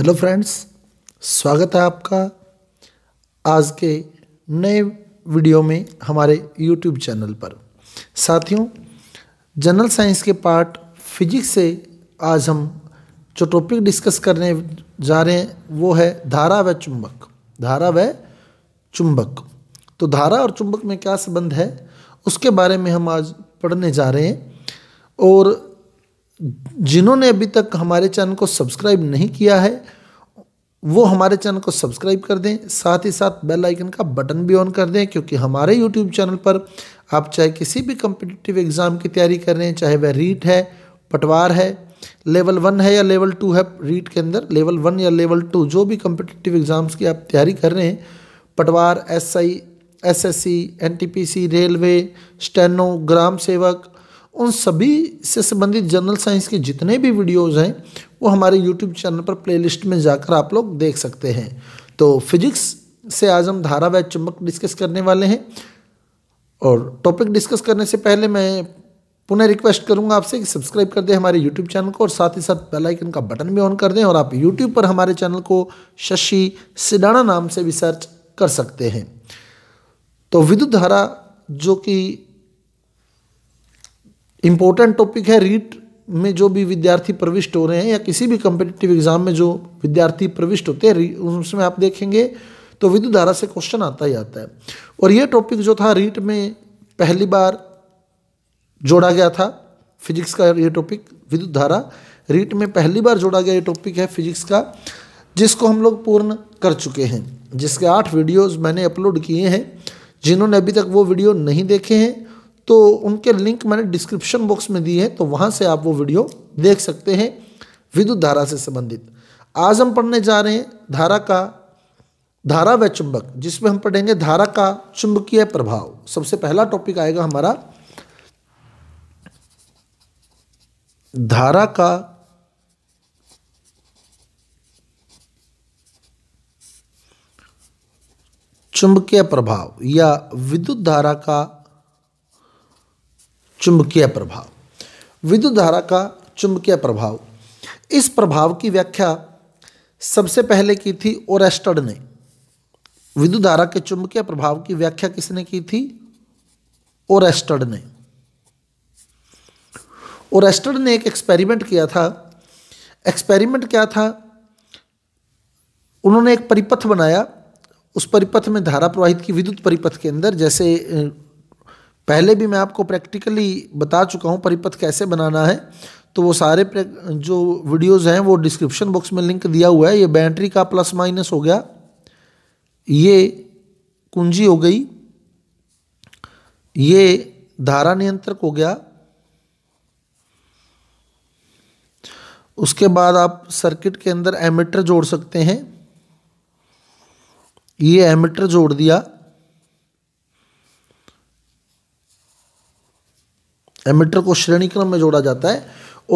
hello friends स्वागत है आपका आज के नए वीडियो में हमारे यूट्यूब चैनल पर साथियों जनरल साइंस के पार्ट फिजिक्स से आज हम जो टॉपिक डिस्कस करने जा रहे हैं वो है धारा व चुंबक धारा व चुंबक तो धारा और चुंबक में क्या संबंध है उसके बारे में हम आज पढ़ने जा रहे हैं और जिन्होंने अभी तक हमारे चैनल को सब्सक्राइब नहीं किया है वो हमारे चैनल को सब्सक्राइब कर दें साथ ही साथ बेल आइकन का बटन भी ऑन कर दें क्योंकि हमारे यूट्यूब चैनल पर आप चाहे किसी भी कम्पिटिटिव एग्ज़ाम की तैयारी कर रहे हैं चाहे वह रीट है पटवार है लेवल वन है या लेवल टू है रीट के अंदर लेवल वन या लेवल टू जो भी कम्पिटिटिव एग्ज़ाम्स की आप तैयारी कर रहे हैं पटवार S I S S C N T P C railway steno ग्राम सेवक उन सभी से संबंधित जनरल साइंस के जितने भी वीडियोस हैं वो हमारे यूट्यूब चैनल पर प्लेलिस्ट में जाकर आप लोग देख सकते हैं तो फिजिक्स से आज हम धारा व चुंबक डिस्कस करने वाले हैं और टॉपिक डिस्कस करने से पहले मैं पुनः रिक्वेस्ट करूंगा आपसे कि सब्सक्राइब कर दें हमारे यूट्यूब चैनल को और साथ ही साथ बेल आइकन का बटन भी ऑन कर दें और आप यूट्यूब पर हमारे चैनल को शशि सिडाना नाम से भी सर्च कर सकते हैं तो विद्युत धारा जो कि इम्पोर्टेंट टॉपिक है रीट में जो भी विद्यार्थी प्रविष्ट हो रहे हैं या किसी भी कम्पिटिटिव एग्जाम में जो विद्यार्थी प्रविष्ट होते हैं उसमें आप देखेंगे तो विद्युत धारा से क्वेश्चन आता ही आता है और ये टॉपिक जो था रीट में पहली बार जोड़ा गया था फिजिक्स का ये टॉपिक विद्युत धारा रीट में पहली बार जोड़ा गया ये टॉपिक है फिजिक्स का जिसको हम लोग पूर्ण कर चुके हैं जिसके आठ वीडियोज़ मैंने अपलोड किए हैं जिन्होंने अभी तक वो वीडियो नहीं देखे हैं तो उनके लिंक मैंने डिस्क्रिप्शन बॉक्स में दी है तो वहाँ से आप वो वीडियो देख सकते हैं विद्युत धारा से संबंधित आज हम पढ़ने जा रहे हैं धारा का धारा व चुंबक जिसमें हम पढ़ेंगे धारा का चुंबकीय प्रभाव सबसे पहला टॉपिक आएगा हमारा धारा का चुंबकीय प्रभाव या विद्युत धारा का चुंबकीय प्रभाव विद्युत धारा का चुंबकीय प्रभाव इस प्रभाव की व्याख्या सबसे पहले की थी ओरेस्टर्ड ने विद्युत धारा के चुंबकीय प्रभाव की व्याख्या किसने की थी ओरेस्टड ने ओरेस्टड ने एक एक्सपेरिमेंट किया था एक्सपेरिमेंट क्या था उन्होंने एक परिपथ बनाया उस परिपथ में धारा प्रवाहित की विद्युत परिपथ के अंदर जैसे पहले भी मैं आपको प्रैक्टिकली बता चुका हूँ परिपथ कैसे बनाना है तो वो सारे जो वीडियोस हैं वो डिस्क्रिप्शन बॉक्स में लिंक दिया हुआ है ये बैटरी का प्लस माइनस हो गया ये कुंजी हो गई ये धारा नियंत्रक हो गया उसके बाद आप सर्किट के अंदर एमिटर जोड़ सकते हैं ये एमिटर जोड़ दिया एमिटर को श्रेणी क्रम में जोड़ा जाता है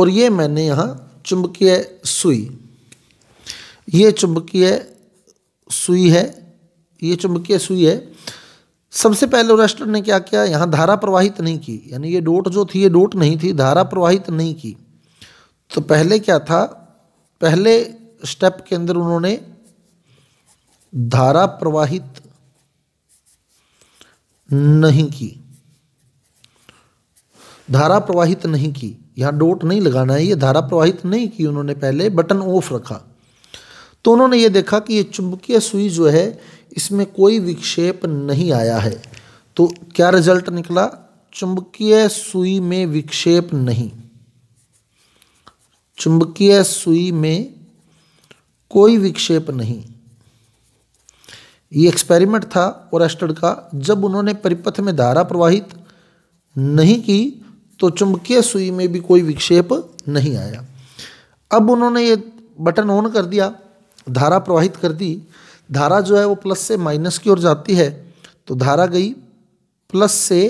और ये मैंने यहाँ चुंबकीय सुई ये चुंबकीय सुई है ये चुंबकीय सुई है सबसे पहले रेस्टर ने क्या किया यहाँ धारा प्रवाहित नहीं की यानी ये डोट जो थी ये डोट नहीं थी धारा प्रवाहित नहीं की तो पहले क्या था पहले स्टेप के अंदर उन्होंने धारा प्रवाहित नहीं की धारा प्रवाहित नहीं की यहाँ डोट नहीं लगाना है ये धारा प्रवाहित नहीं की उन्होंने पहले बटन ऑफ रखा तो उन्होंने ये देखा कि ये चुंबकीय सुई जो है इसमें कोई विक्षेप नहीं आया है तो क्या रिजल्ट निकला चुंबकीय सुई में विक्षेप नहीं चुंबकीय सुई में कोई विक्षेप नहीं ये एक्सपेरिमेंट था ओरेस्टेड का जब उन्होंने परिपथ में धारा प्रवाहित नहीं की तो चुंबकीय सुई में भी कोई विक्षेप नहीं आया अब उन्होंने ये बटन ऑन कर दिया धारा प्रवाहित कर दी धारा जो है वो प्लस से माइनस की ओर जाती है तो धारा गई प्लस से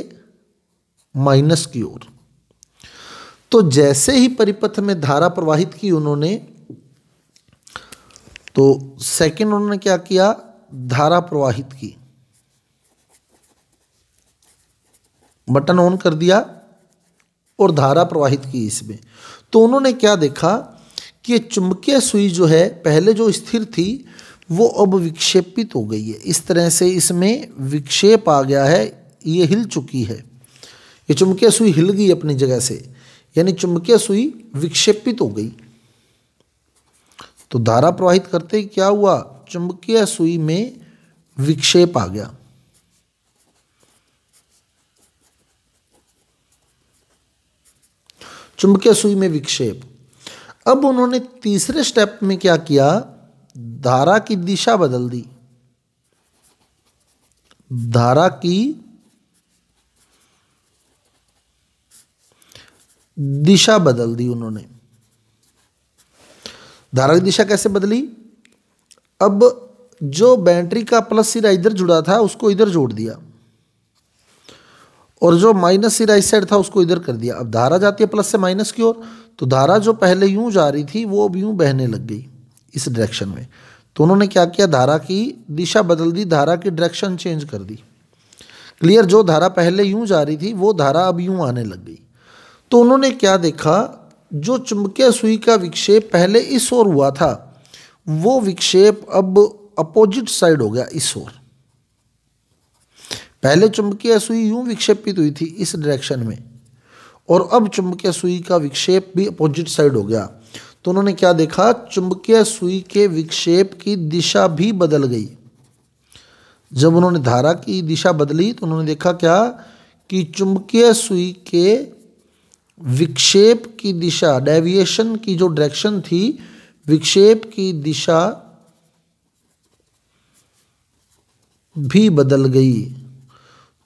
माइनस की ओर तो जैसे ही परिपथ में धारा प्रवाहित की उन्होंने तो सेकंड उन्होंने क्या किया धारा प्रवाहित की बटन ऑन कर दिया और धारा प्रवाहित की इसमें तो उन्होंने क्या देखा कि चुंबकीय सुई जो है पहले जो स्थिर थी वो अब विक्षेपित हो गई है इस तरह से इसमें विक्षेप आ गया है ये हिल चुकी है ये चुंबकीय सुई हिल गई अपनी जगह से यानी चुंबकीय सुई विक्षेपित हो गई तो धारा प्रवाहित करते ही क्या हुआ चुंबकीय सुई में विक्षेप आ गया चुंबकीय सुई में विक्षेप अब उन्होंने तीसरे स्टेप में क्या किया धारा की दिशा बदल दी धारा की दिशा बदल दी उन्होंने धारा की दिशा कैसे बदली अब जो बैटरी का प्लस सिरा इधर जुड़ा था उसको इधर जोड़ दिया और जो माइनस ही राइट साइड था उसको इधर कर दिया अब धारा जाती है प्लस से माइनस की ओर तो धारा जो पहले यूं जा रही थी वो अब यूं बहने लग गई इस डायरेक्शन में तो उन्होंने क्या किया धारा की दिशा बदल दी धारा की डायरेक्शन चेंज कर दी क्लियर जो धारा पहले यूं जा रही थी वो धारा अब यूं आने लग गई तो उन्होंने क्या देखा जो चुंबकीय सुई का विक्षेप पहले इस ओर हुआ था वो विक्षेप अब अपोजिट साइड हो गया इस ओर पहले चुंबकीय सुई यूं विक्षेपित हुई थी इस डायरेक्शन में और अब चुंबकीय सुई का विक्षेप भी अपोजिट साइड हो गया तो उन्होंने क्या देखा चुंबकीय सुई के विक्षेप की दिशा भी बदल गई जब उन्होंने धारा की दिशा बदली तो उन्होंने देखा क्या कि चुंबकीय सुई के विक्षेप की दिशा डेविएशन की जो डायरेक्शन थी विक्षेप की दिशा भी बदल गई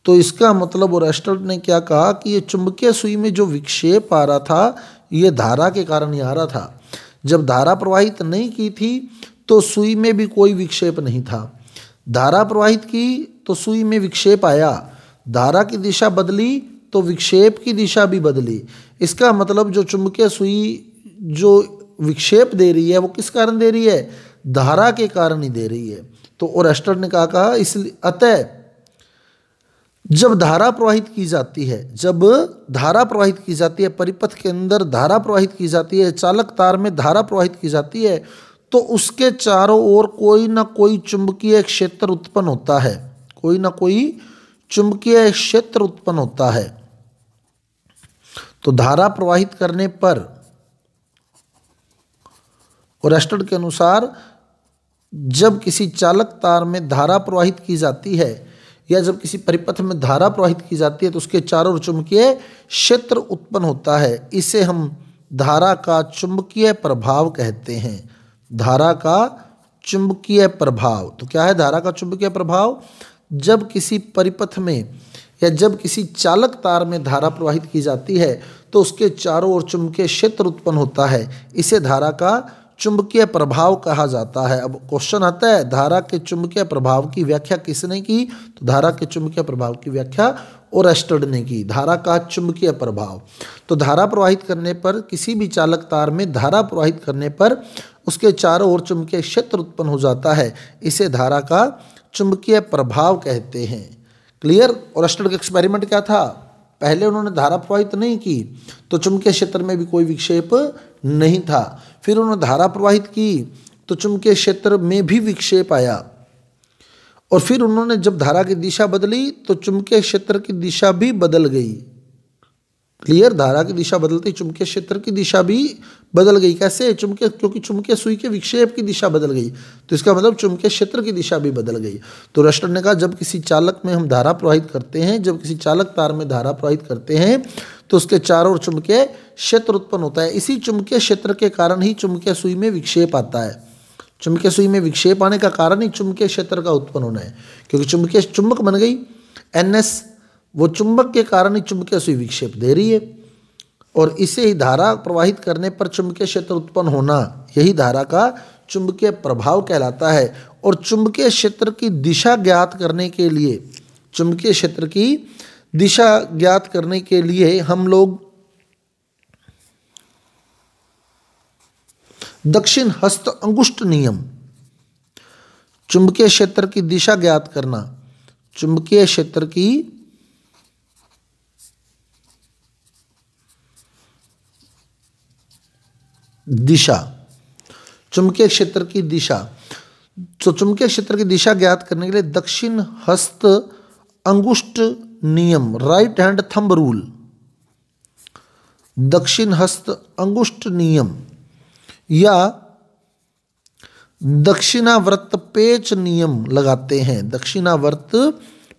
तो इसका मतलब ओरेस्टल ने क्या कहा कि ये चुंबकीय सुई में जो विक्षेप आ रहा था ये धारा के कारण ही आ रहा था जब धारा प्रवाहित नहीं की थी तो सुई में भी कोई विक्षेप नहीं था धारा प्रवाहित की तो सुई में विक्षेप आया धारा की दिशा बदली तो विक्षेप की दिशा भी बदली इसका मतलब जो चुंबकीय सुई जो विक्षेप दे रही है वो किस कारण दे रही है धारा के कारण ही दे रही है तो और ने कहा कहा इसलिए अतः जब धारा प्रवाहित की जाती है जब धारा प्रवाहित की जाती है परिपथ के अंदर धारा प्रवाहित की जाती है चालक तार में धारा प्रवाहित की जाती है तो उसके चारों ओर कोई ना कोई चुंबकीय क्षेत्र उत्पन्न होता है कोई ना कोई चुंबकीय क्षेत्र उत्पन्न होता है तो धारा प्रवाहित करने पर एस्टर्ड के अनुसार जब किसी चालक तार में धारा प्रवाहित की जाती है या जब किसी परिपथ में धारा प्रवाहित की जाती है तो उसके चारों ओर चुंबकीय क्षेत्र उत्पन्न होता है इसे हम धारा का चुंबकीय प्रभाव कहते हैं धारा का चुंबकीय प्रभाव तो क्या है धारा का चुंबकीय प्रभाव जब किसी परिपथ में या जब किसी चालक तार में धारा प्रवाहित की जाती है तो उसके चारों ओर चुंबकीय क्षेत्र उत्पन्न होता है इसे धारा का चुंबकीय प्रभाव कहा जाता है अब क्वेश्चन आता है धारा के चुंबकीय प्रभाव की व्याख्या किसने की तो धारा के चुंबकीय प्रभाव की व्याख्या और एस्टर्ड ने की धारा का चुंबकीय प्रभाव तो धारा प्रवाहित करने पर किसी भी चालक तार में धारा प्रवाहित करने पर उसके चारों ओर चुंबकीय क्षेत्र उत्पन्न हो जाता है इसे धारा का चुंबकीय प्रभाव कहते हैं क्लियर और एस्टर्ड का एक्सपेरिमेंट क्या था पहले उन्होंने धारा प्रवाहित नहीं की तो चुंबकीय क्षेत्र में भी कोई विक्षेप नहीं था फिर उन्होंने धारा प्रवाहित की तो चुंबकीय क्षेत्र में भी विक्षेप आया और फिर उन्होंने जब धारा की दिशा बदली तो चुंबकीय क्षेत्र की दिशा भी बदल गई क्लियर धारा की दिशा बदलती चुंबकीय क्षेत्र की दिशा भी बदल गई कैसे चुंबकीय क्योंकि चुंबकीय सुई के विक्षेप की दिशा बदल गई तो इसका मतलब चुंबकीय क्षेत्र की दिशा भी बदल गई तो रस्टर ने कहा जब किसी चालक में हम धारा प्रवाहित करते हैं जब किसी चालक तार में धारा प्रवाहित करते हैं तो उसके चारों ओर चुंबकीय क्षेत्र उत्पन्न होता है इसी चुंबकीय क्षेत्र के कारण ही चुंबकीय सुई में विक्षेप आता है चुंबकीय सुई में विक्षेप आने का कारण ही चुंबकीय क्षेत्र का उत्पन्न होना है क्योंकि चुंबकीय चुंबक बन गई एन एस वो चुंबक के कारण ही चुंबकीय सुई विक्षेप दे रही है और इसे ही धारा प्रवाहित करने पर चुंबकीय क्षेत्र उत्पन्न होना यही धारा का चुंबकीय प्रभाव कहलाता है और चुंबकीय क्षेत्र की दिशा ज्ञात करने के लिए चुंबकीय क्षेत्र की दिशा ज्ञात करने के लिए हम लोग दक्षिण हस्त अंगुष्ट नियम चुंबकीय क्षेत्र की दिशा ज्ञात करना चुंबकीय क्षेत्र की दिशा चुंबकीय क्षेत्र की दिशा तो चुंबकीय क्षेत्र की दिशा ज्ञात करने के लिए दक्षिण हस्त अंगुष्ट नियम राइट हैंड थंब रूल दक्षिण हस्त अंगुष्ट नियम या दक्षिणावर्त पेच नियम लगाते हैं दक्षिणावर्त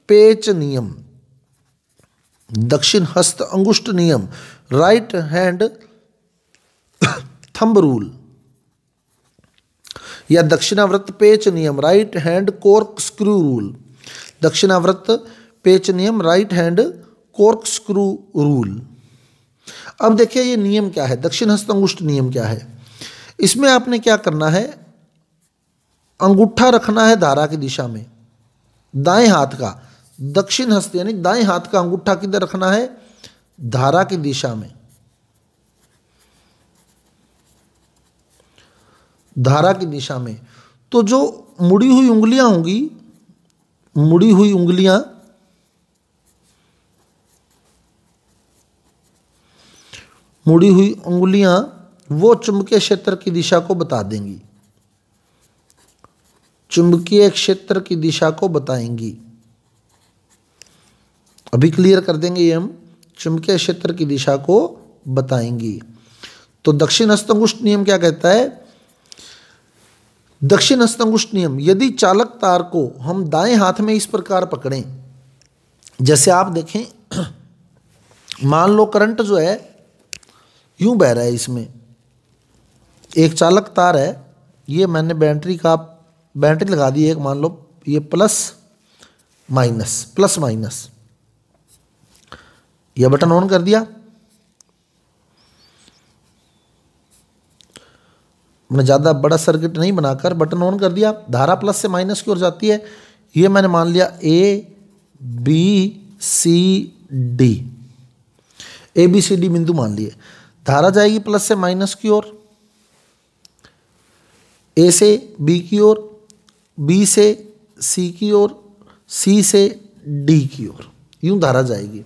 पेच नियम दक्षिण हस्त अंगुष्ट नियम राइट हैंड थंब रूल या दक्षिणावृत्त पेच नियम right hand cork screw rule दक्षिणावृत्त पेच नियम right hand cork screw rule अब देखिए ये नियम क्या है दक्षिण हस्त अंगुष्ठ नियम क्या है इसमें आपने क्या करना है अंगूठा रखना है धारा की दिशा में दाएं हाथ का दक्षिण हस्त यानी दाएं हाथ का अंगूठा किधर रखना है धारा की दिशा में धारा की दिशा में तो जो मुड़ी हुई उंगलियां होंगी मुड़ी हुई उंगलियां मुड़ी हुई उंगलियां वो चुंबकीय क्षेत्र की दिशा को बता देंगी चुंबकीय क्षेत्र की दिशा को बताएंगी अभी क्लियर कर देंगे ये हम चुंबकीय क्षेत्र की दिशा को बताएंगी तो दक्षिण हस्तंगुष्ठ नियम क्या कहता है दक्षिण हस्तंगुष्ठ नियम यदि चालक तार को हम दाएं हाथ में इस प्रकार पकड़ें जैसे आप देखें मान लो करंट जो है यूं बह रहा है इसमें एक चालक तार है ये मैंने बैटरी का बैटरी लगा दी एक मान लो ये प्लस माइनस प्लस माइनस यह बटन ऑन कर दिया ज़्यादा बड़ा सर्किट नहीं बनाकर बटन ऑन कर दिया धारा प्लस से माइनस की ओर जाती है ये मैंने मान लिया A B C D A B C D बिंदु मान लिए धारा जाएगी प्लस से माइनस की ओर ए से बी की ओर बी से सी की ओर सी से डी की ओर यूं धारा जाएगी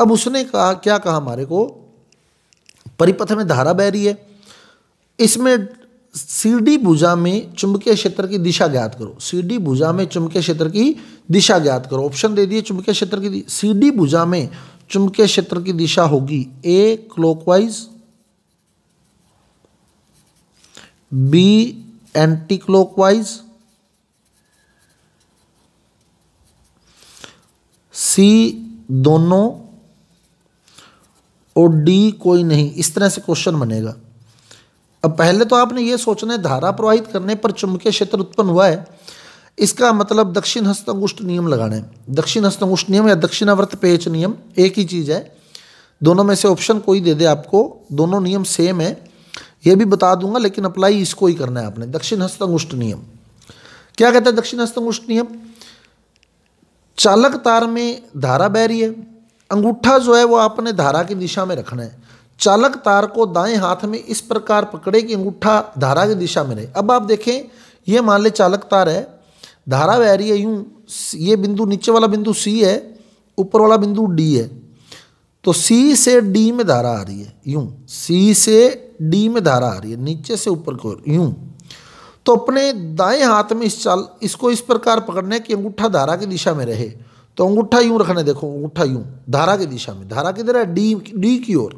अब उसने कहा क्या कहा हमारे को परिपथ में धारा बह रही है इसमें सीडी भुजा में चुंबकीय क्षेत्र की दिशा ज्ञात करो सीडी भुजा में चुंबकीय क्षेत्र की दिशा ज्ञात करो ऑप्शन दे दिए चुंबकीय क्षेत्र की सीडी भुजा में चुंबकीय क्षेत्र की दिशा होगी A clockwise B anticlockwise C दोनों और डी कोई नहीं इस तरह से क्वेश्चन बनेगा अब पहले तो आपने ये है धारा प्रवाहित करने पर चुंबकीय क्षेत्र उत्पन्न हुआ है इसका मतलब दक्षिण हस्त अंगुष्ठ नियम लगाना है दक्षिण हस्त अंगुष्ठ नियम या दक्षिणावर्त पेच नियम एक ही चीज़ है दोनों में से ऑप्शन कोई दे दे आपको दोनों नियम सेम है ये भी बता दूंगा लेकिन अप्लाई इसको ही करना है आपने दक्षिण हस्त अंगुष्ठ नियम क्या कहता है दक्षिण हस्त अंगुष्ठ नियम चालक तार में धारा बह रही है अंगूठा जो है वो आपने धारा की दिशा में रखना है चालक तार को दाएं हाथ में इस प्रकार पकड़े कि अंगूठा धारा की दिशा में रहे अब आप देखें ये मान ले चालक तार है धारा बह रही है यूं ये बिंदु नीचे वाला बिंदु सी है ऊपर वाला बिंदु डी है तो सी से डी में धारा आ रही है यूं सी से डी में धारा आ रही है नीचे से ऊपर को यूं तो अपने दाएं हाथ में इस चाल इसको इस प्रकार पकड़ने कि अंगूठा धारा की दिशा में रहे तो अंगूठा यूं रखने देखो अंगूठा यूं धारा की दिशा में धारा किधर है डी डी की ओर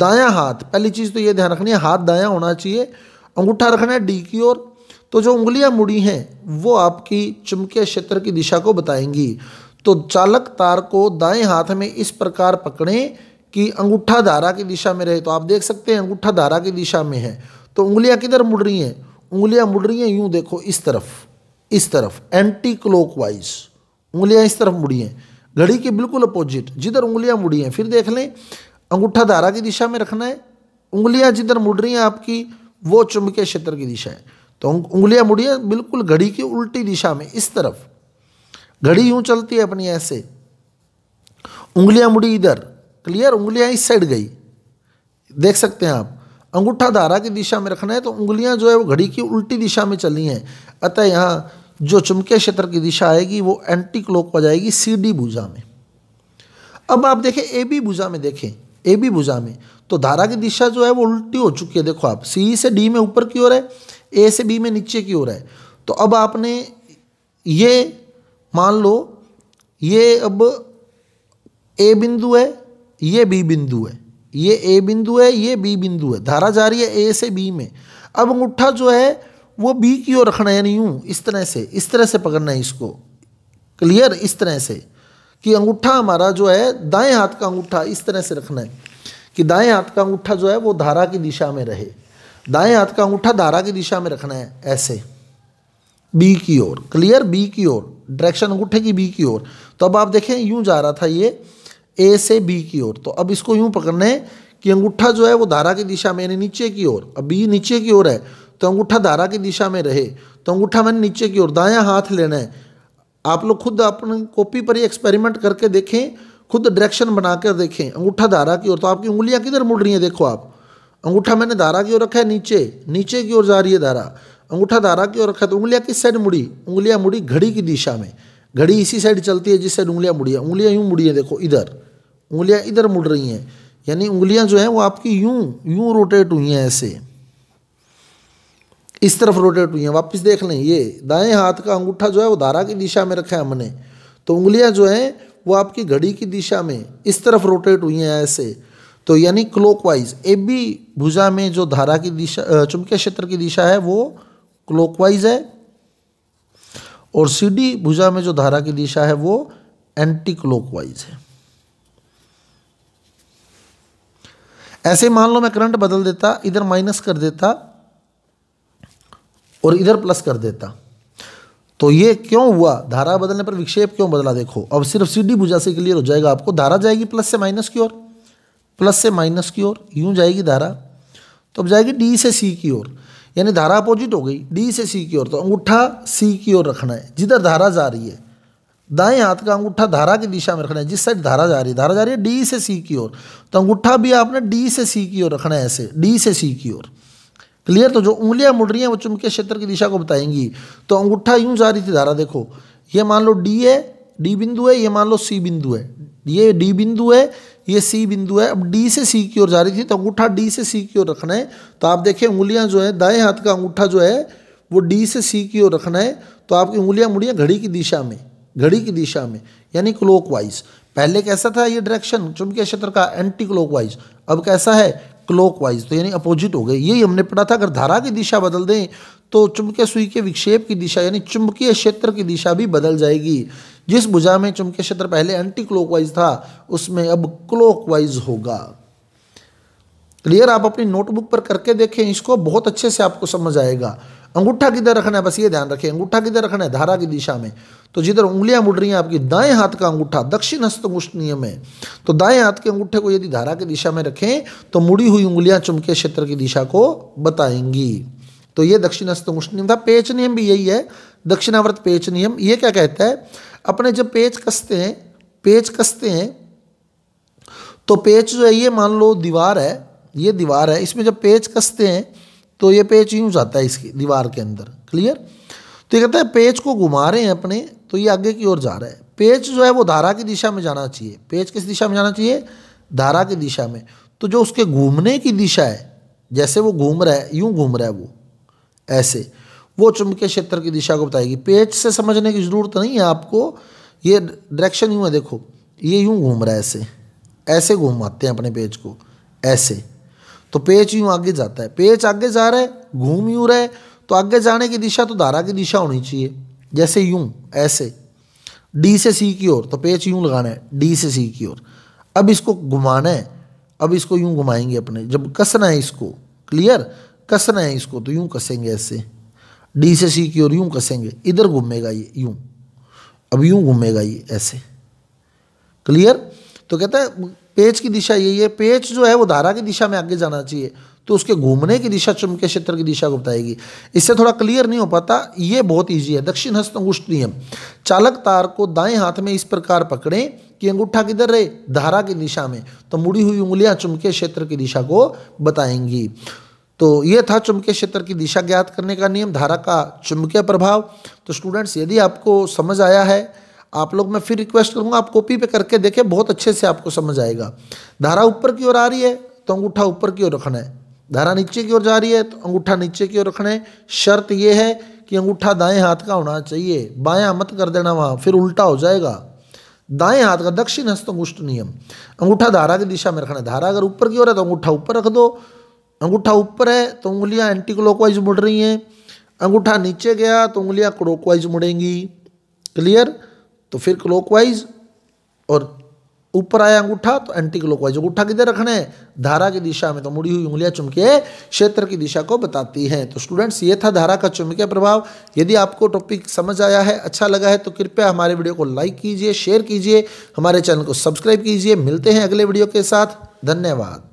दाया हाथ पहली चीज़ तो ये ध्यान रखनी है हाथ दाया होना चाहिए अंगूठा रखना है डी की ओर तो जो उंगलियां मुड़ी हैं वो आपकी चुंबकीय क्षेत्र की दिशा को बताएंगी तो चालक तार को दाएं हाथ में इस प्रकार पकड़ें कि अंगूठा धारा की दिशा में रहे तो आप देख सकते हैं अंगूठा धारा की दिशा में है तो उंगलियां किधर मुड़ रही हैं उंगलियां मुड़ रही हैं यूं देखो इस तरफ इस तरफ एंटी वाइज उंगलियां इस तरफ मुड़ी हैं घड़ी के बिल्कुल अपोजिट जिधर उंगलियां मुड़ी हैं फिर देख लें अंगूठा धारा की दिशा में रखना है उंगलियां जिधर मुड़ रही हैं आपकी वो चुंबकीय क्षेत्र की दिशा है तो उंगलियां मुड़ी बिल्कुल घड़ी की उल्टी दिशा में इस तरफ घड़ी यूं चलती है अपनी ऐसे उंगलियां मुड़ी इधर क्लियर उंगलियां इस साइड गई देख सकते हैं आप अंगूठा धारा की दिशा में रखना है तो उंगलियां जो है वो घड़ी की उल्टी दिशा में चली हैं अतः यहाँ जो चुंबकीय क्षेत्र की दिशा आएगी वो एंटी क्लॉक हो जाएगी सी डी भुजा में अब आप देखें ए बी भुजा में देखें ए बी भुजा में तो धारा की दिशा जो है वो उल्टी हो चुकी है देखो आप सी से डी में ऊपर की ओर है ए से बी में नीचे की ओर है तो अब आपने ये मान लो ये अब ए बिंदु है ये बी बिंदु है ये ए बिंदु है ये बी बिंदु है धारा जा रही है ए से बी में अब अंगूठा जो है वो बी की ओर रखना है नहीं हूँ इस तरह से इस तरह से पकड़ना है इसको क्लियर इस तरह से कि अंगूठा हमारा जो है दाएं हाथ का अंगूठा इस तरह से रखना है कि दाएं हाथ का अंगूठा जो है वो धारा की दिशा में रहे दाएं हाथ का अंगूठा धारा की दिशा में रखना है ऐसे बी की ओर क्लियर बी की ओर डायरेक्शन अंगूठे की बी की ओर तो अब आप देखें यूं जा रहा था ये ए से बी की ओर तो अब इसको यूं पकड़ना है कि अंगूठा जो है वो धारा की दिशा में यानी नीचे की ओर अब बी नीचे की ओर है तो अंगूठा धारा की दिशा में रहे तो अंगूठा मैंने नीचे की ओर दाया हाथ लेना है आप लोग खुद अपने कॉपी पर ही एक्सपेरिमेंट करके देखें खुद डायरेक्शन बनाकर देखें अंगूठा धारा की ओर तो आपकी उंगलियां किधर मुड़ रही हैं देखो आप अंगूठा मैंने धारा की ओर रखा है नीचे नीचे की ओर जा रही है धारा अंगूठा धारा की ओर रखा है तो उंगलियां किस साइड मुड़ी उंगलियां मुड़ी घड़ी की दिशा में घड़ी इसी साइड चलती है जिस साइड उंगलियाँ मुड़ी है उंगलियाँ यूँ मुड़ी हैं देखो इधर उंगलियाँ इधर मुड़ रही हैं यानी उंगलियाँ जो हैं वो आपकी यूं यूं रोटेट हुई हैं ऐसे इस तरफ रोटेट हुई हैं वापस देख लें ये दाएं हाथ का अंगूठा जो है वो धारा की दिशा में रखा है हमने तो उंगलियां जो हैं वो आपकी घड़ी की दिशा में इस तरफ रोटेट हुई हैं ऐसे तो यानी क्लोकवाइज ए बी भुजा में जो धारा की दिशा चुंबकीय क्षेत्र की दिशा है वो क्लोकवाइज है और सी डी भुजा में जो धारा की दिशा है वो एंटी क्लोकवाइज है ऐसे मान लो मैं करंट बदल देता इधर माइनस कर देता और इधर प्लस कर देता तो ये क्यों हुआ धारा बदलने पर विक्षेप क्यों बदला देखो अब सिर्फ डी भुजा से क्लियर हो जाएगा आपको धारा जाएगी प्लस से माइनस की ओर प्लस से माइनस की ओर यूं जाएगी धारा तो अब जाएगी डी से सी की ओर यानी धारा अपोजिट हो गई डी से सी की ओर तो अंगूठा सी की ओर रखना है जिधर धारा जा रही है दाएं हाथ का अंगूठा धारा की दिशा में रखना है जिस साइड धारा जा रही है धारा जा रही है डी से सी की ओर तो अंगूठा भी आपने डी से सी की ओर रखना है ऐसे डी से सी की ओर क्लियर तो जो उंगलियां मुड़ रही हैं वो चुंबकीय क्षेत्र की दिशा को बताएंगी तो अंगूठा यूं जा रही थी धारा देखो ये मान लो डी है डी बिंदु है ये मान लो सी बिंदु है ये डी बिंदु है ये सी बिंदु है अब डी से सी की ओर जा रही थी तो अंगूठा डी से सी की ओर रखना है तो आप देखें उंगलियां जो है दाएं हाथ का अंगूठा जो है वो डी से सी की ओर रखना है तो आपकी उंगलियां मुड़ी घड़ी की दिशा में घड़ी की दिशा में यानी क्लोक पहले कैसा था ये डायरेक्शन चुंबकीय क्षेत्र का एंटी क्लोक अब कैसा है क्लॉकवाइज तो यानी अपोजिट हो गए यही हमने पढ़ा था अगर धारा की दिशा बदल दें तो चुंबकीय सुई के विक्षेप की दिशा यानी चुंबकीय क्षेत्र की दिशा भी बदल जाएगी जिस भुजा में चुंबकीय क्षेत्र पहले एंटी क्लॉकवाइज था उसमें अब क्लॉकवाइज होगा क्लियर आप अपनी नोटबुक पर करके देखें इसको बहुत अच्छे से आपको समझ आएगा अंगूठा किधर रखना है बस ये ध्यान रखें अंगूठा किधर रखना है धारा की दिशा में तो जिधर उंगलियां मुड़ रही हैं आपकी दाएं हाथ का अंगूठा दक्षिण हस्त नियम है तो दाएं हाथ के अंगूठे को यदि धारा की दिशा में रखें तो मुड़ी हुई उंगलियां चुंबकीय क्षेत्र की दिशा को बताएंगी तो ये दक्षिण हस्त नियम था पेच नियम भी यही है दक्षिणाव्रत पेच नियम ये क्या कहता है अपने जब पेच कसते हैं पेच कसते हैं तो पेच जो है ये मान लो दीवार है ये दीवार है इसमें जब पेच कसते हैं तो ये पेच यूँ जाता है इसकी दीवार के अंदर क्लियर तो ये कहता है पेच को घुमा रहे हैं अपने तो ये आगे की ओर जा रहा है पेच जो है वो धारा की दिशा में जाना चाहिए पेच किस दिशा में जाना चाहिए धारा की दिशा में तो जो उसके घूमने की दिशा है जैसे वो घूम रहा है यूँ घूम रहा है वो ऐसे वो चुंबकीय क्षेत्र की दिशा को बताएगी पेच से समझने की ज़रूरत नहीं है आपको ये डायरेक्शन यूँ है देखो ये यूँ घूम रहा है ऐसे ऐसे घूमाते हैं अपने पेज को ऐसे तो पेच यूँ आगे जाता है पेच आगे जा रहा है घूम यूँ रहा है तो आगे जाने की दिशा तो धारा की दिशा होनी चाहिए जैसे यूं ऐसे डी से सी की ओर तो पेच यूं लगाना है डी से सी की ओर अब इसको घुमाना है अब इसको यूं घुमाएंगे अपने जब कसना है इसको क्लियर कसना है इसको तो यूं कसेंगे ऐसे डी से सी की ओर यूं कसेंगे इधर घूमेगा ये यूं अब यूं घूमेगा ये ऐसे क्लियर तो कहता है पेच की दिशा यही है पेच जो है वो धारा की दिशा में आगे जाना चाहिए तो उसके घूमने की दिशा चुंबकीय क्षेत्र की दिशा को बताएगी इससे थोड़ा क्लियर नहीं हो पाता ये बहुत ईजी है दक्षिण हस्त अंगुष्ठ नियम चालक तार को दाएं हाथ में इस प्रकार पकड़ें कि अंगूठा किधर रहे धारा की दिशा में तो मुड़ी हुई उंगलियां चुंबकीय क्षेत्र की दिशा को बताएंगी तो ये था चुंबकीय क्षेत्र की दिशा ज्ञात करने का नियम धारा का चुंबकीय प्रभाव तो स्टूडेंट्स यदि आपको समझ आया है आप लोग मैं फिर रिक्वेस्ट करूंगा आप कॉपी पे करके देखें बहुत अच्छे से आपको समझ आएगा धारा ऊपर की ओर आ रही है तो अंगूठा ऊपर की ओर रखना है धारा नीचे की ओर जा रही है तो अंगूठा नीचे की ओर रखना है शर्त यह है कि अंगूठा दाएं हाथ का होना चाहिए बाया मत कर देना वहाँ फिर उल्टा हो जाएगा दाएं हाथ का दक्षिण हस्तंगुष्ट नियम अंगूठा धारा की दिशा में रखना है धारा अगर ऊपर की ओर है तो अंगूठा ऊपर रख दो अंगूठा ऊपर है तो उंगलियाँ एंटी क्लॉकवाइज मुड़ रही हैं अंगूठा नीचे गया तो उंगलियाँ क्लॉकवाइज मुड़ेंगी क्लियर तो फिर क्लॉकवाइज और ऊपर आया अंगूठा तो एंटी क्लॉकवाइज अंगूठा किधर रखना है धारा की दिशा में तो मुड़ी हुई उंगलियां चुमके क्षेत्र की दिशा को बताती हैं तो स्टूडेंट्स ये था धारा का चुमके प्रभाव यदि आपको टॉपिक समझ आया है अच्छा लगा है तो कृपया हमारे वीडियो को लाइक कीजिए शेयर कीजिए हमारे चैनल को सब्सक्राइब कीजिए मिलते हैं अगले वीडियो के साथ धन्यवाद